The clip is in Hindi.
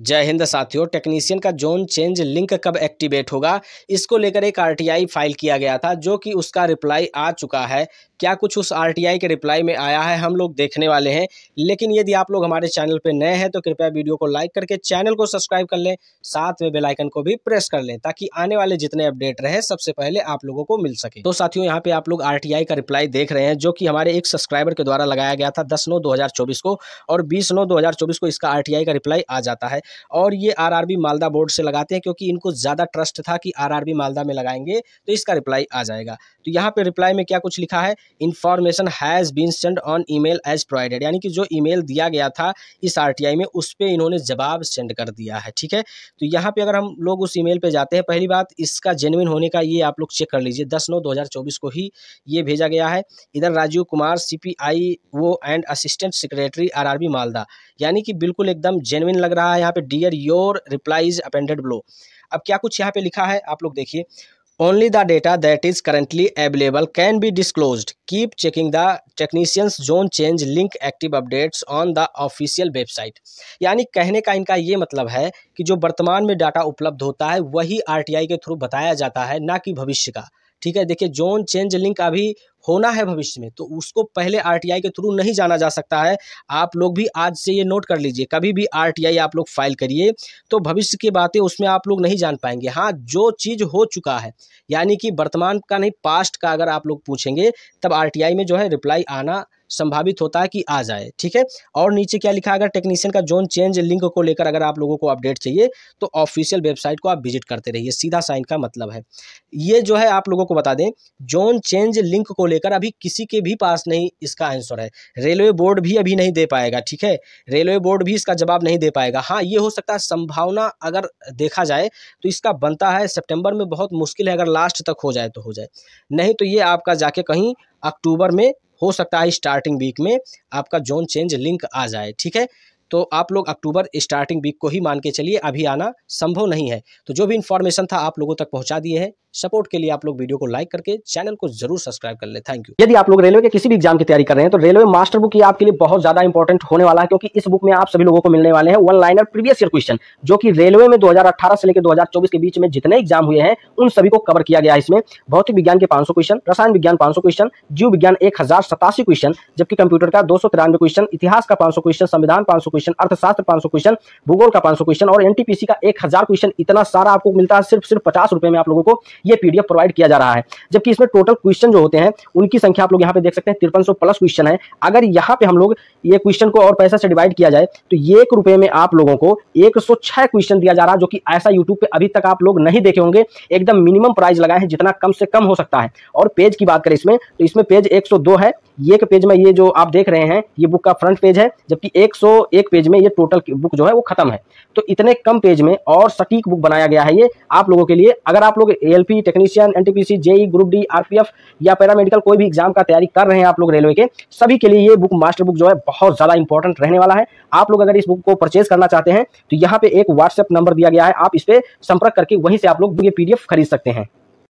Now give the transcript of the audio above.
जय हिंद साथियों टेक्नीशियन का जोन चेंज लिंक कब एक्टिवेट होगा इसको लेकर एक आरटीआई फाइल किया गया था जो कि उसका रिप्लाई आ चुका है क्या कुछ उस आरटीआई के रिप्लाई में आया है हम लोग देखने वाले हैं लेकिन यदि आप लोग हमारे चैनल पर नए हैं तो कृपया वीडियो को लाइक करके चैनल को सब्सक्राइब कर लें साथ में बेलाइकन को भी प्रेस कर लें ताकि आने वाले जितने अपडेट रहे सबसे पहले आप लोगों को मिल सके तो साथियों यहाँ पे आप लोग आर का रिप्लाई देख रहे हैं जो कि हमारे एक सब्सक्राइबर के द्वारा लगाया गया था दस नौ दो को और बीस नौ दो को इसका आर का रिप्लाई आ जाता है और ये आरआरबी मालदा बोर्ड से लगाते हैं क्योंकि इनको ज़्यादा ट्रस्ट था कि आरआरबी मालदा में लगाएंगे तो इसका रिप्लाई आ जाएगा तो यहाँ पर रिप्लाई में क्या कुछ लिखा है information has been send on email as provided यानी कि जो ई दिया गया था इस आर में उस पर इन्होंने जवाब सेंड कर दिया है ठीक है तो यहाँ पे अगर हम लोग उस ईमेल पे जाते हैं पहली बात इसका जेनविन होने का ये आप लोग चेक कर लीजिए दस नौ दो को ही ये भेजा गया है इधर राजीव कुमार सीपीआई वो and assistant secretary RRB Malda यानी कि बिल्कुल एकदम जेनुइन लग रहा है यहाँ यहाँ पे dear your replies appended below अब क्या कुछ यहाँ पे लिखा है आप लोग देखिए only the data that is currently available can be disclose keep checking the technicians zone change link active updates on the official website यानी कहने का इनका ये मतलब है कि जो वर्तमान में डाटा उपलब्ध होता है वही आर के थ्रू बताया जाता है ना कि भविष्य का ठीक है देखिए जोन चेंज लिंक अभी होना है भविष्य में तो उसको पहले आर के थ्रू नहीं जाना जा सकता है आप लोग भी आज से ये नोट कर लीजिए कभी भी आर आप लोग फाइल करिए तो भविष्य की बातें उसमें आप लोग नहीं जान पाएंगे हाँ जो चीज़ हो चुका है यानी कि वर्तमान का नहीं पास्ट का अगर आप लोग पूछेंगे तब आर में जो है रिप्लाई आना संभावित होता है कि आ जाए ठीक है और नीचे क्या लिखा अगर टेक्नीशियन का जोन चेंज लिंक को लेकर अगर आप लोगों को अपडेट चाहिए तो ऑफिशियल वेबसाइट को आप विजिट करते रहिए सीधा साइन का मतलब है ये जो है आप लोगों को बता दें जोन चेंज लिंक को लेकर अभी किसी के भी पास नहीं इसका आंसर है रेलवे बोर्ड भी अभी नहीं दे पाएगा ठीक है रेलवे बोर्ड भी इसका जवाब नहीं दे पाएगा हाँ ये हो सकता है संभावना अगर देखा जाए तो इसका बनता है सेप्टेम्बर में बहुत मुश्किल है अगर लास्ट तक हो जाए तो हो जाए नहीं तो ये आपका जाके कहीं अक्टूबर में हो सकता है स्टार्टिंग वीक में आपका जोन चेंज लिंक आ जाए ठीक है तो आप लोग अक्टूबर स्टार्टिंग वीक को ही मान के चलिए अभी आना संभव नहीं है तो जो भी इन्फॉर्मेशन था आप लोगों तक पहुंचा दिए हैं सपोर्ट के लिए आप लोग वीडियो को लाइक करके चैनल को जरूर सब्सक्राइब कर ले थैंक यू यदि आप लोग रेलवे के किसी भी एग्जाम की तैयारी कर रहे हैं तो रेलवे मास्टर बुक ये आपके लिए बहुत ज्यादा इंपॉर्टेंट होने वाला है क्योंकि इस बुक में आप सभी लोगों को मिलने वाले हैं one liner previous year question जो कि रेलवे में दो से लेकर दो के बीच में जितने एग्जाम हुए हैं उन सभी को कवर किया गया इसमें भौतिक विज्ञान के पांच क्वेश्चन रसायन विज्ञान पांच क्वेश्चन जीव विज्ञान एक क्वेश्चन जबकि कंप्यूटर का दो क्वेश्चन इतिहास का पांच क्वेश्चन संविधान पांच क्वेश्चन अर्थशास्त्र पांच क्वेश्चन भूगोल का पांच क्वेश्चन और एनटीपीसी का एक क्वेश्चन इतना सारा आपको मिलता है सिर्फ सिर्फ पचास में आप लोगों को ये पीडीएफ प्रोवाइड किया जा रहा है जबकि इसमें टोटल क्वेश्चन जो होते हैं उनकी संख्या आप लोग यहाँ पे देख सकते हैं तिरपन प्लस क्वेश्चन है अगर यहाँ पे हम लोग ये क्वेश्चन को और पैसा से डिवाइड किया जाए तो एक रुपए में आप लोगों को एक क्वेश्चन दिया जा रहा है जो कि ऐसा यूट्यूब पर अभी तक आप लोग नहीं देखे होंगे एकदम मिनिमम प्राइस लगाए हैं जितना कम से कम हो सकता है और पेज की बात करें इसमें तो इसमें पेज एक है ये पेज में ये जो आप देख रहे हैं ये बुक का फ्रंट पेज है जबकि 101 पेज में ये टोटल बुक जो है वो खत्म है तो इतने कम पेज में और सटीक बुक बनाया गया है ये आप लोगों के लिए अगर आप लोग A technician and JE group D R या पैरामेडिकल कोई भी एग्जाम का तैयारी कर रहे हैं आप लोग रेलवे के सभी के लिए ये बुक मास्टर बुक जो है बहुत ज़्यादा इंपॉर्टेंट रहने वाला है आप लोग अगर इस बुक को परचेज करना चाहते हैं तो यहाँ पे एक व्हाट्सएप नंबर दिया गया है आप इस पर संपर्क करके वहीं से आप लोग ये पीडीएफ खरीद सकते हैं